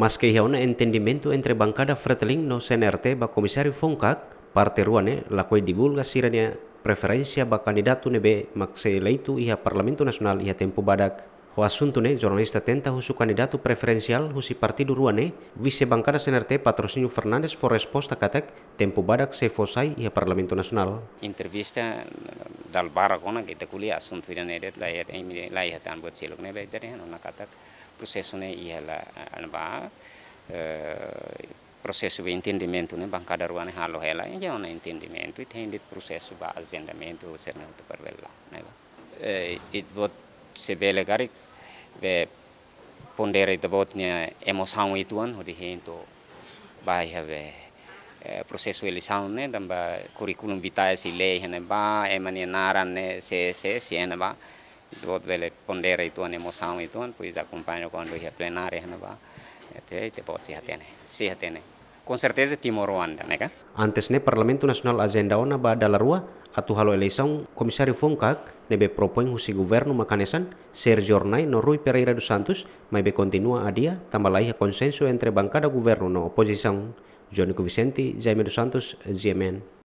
mas que há entendimento entre bancada Freteling no CNRT ba komisari Fongkak parte ruane lakoi divulga sirania preferensia ba kandidatu nebe makse leitu iha Parlamento Nasional iha tempo badak ho asunto ne jornalista tenta husu candidato preferencial husi partido ruane vice bancada CNRT patrocinio Fernandes for resposta katak tempo badak se fosai iha Parlamento Nasional dal bara kona kita kuliah sun firan edet laihat emi laihat an bot silok ne bedere han ona katak prosesune ihela an ba processo di intendimento ne banca darwane halo hela e ona intendimento hendit e processo ba agendamento serne ut parvella nego it eh, bot e se bele garik ve pondere it botnia emoção ituan e hodi hento bai have Eh, proses eleição ne damba kurikulum vitae si lei hene ba emani naran ne se se e si hene ba dot bele pondera itu ane mosau itu an pois kon do plenare plenare hene ba ete ite e pode si hatene si hatene com certeza Timor anda ka antes ne parlamento nasional agenda ona ba dalarua atu halo eleição Komisari Foncak nebe propõe o husi governo makanesan Sergio Ornai no Rui Pereira dos Santos mas be continua a dia tambalaia consenso entre bancada governo no oposisaun Johnny Vicenti, Jaime Dos Santos, GMN.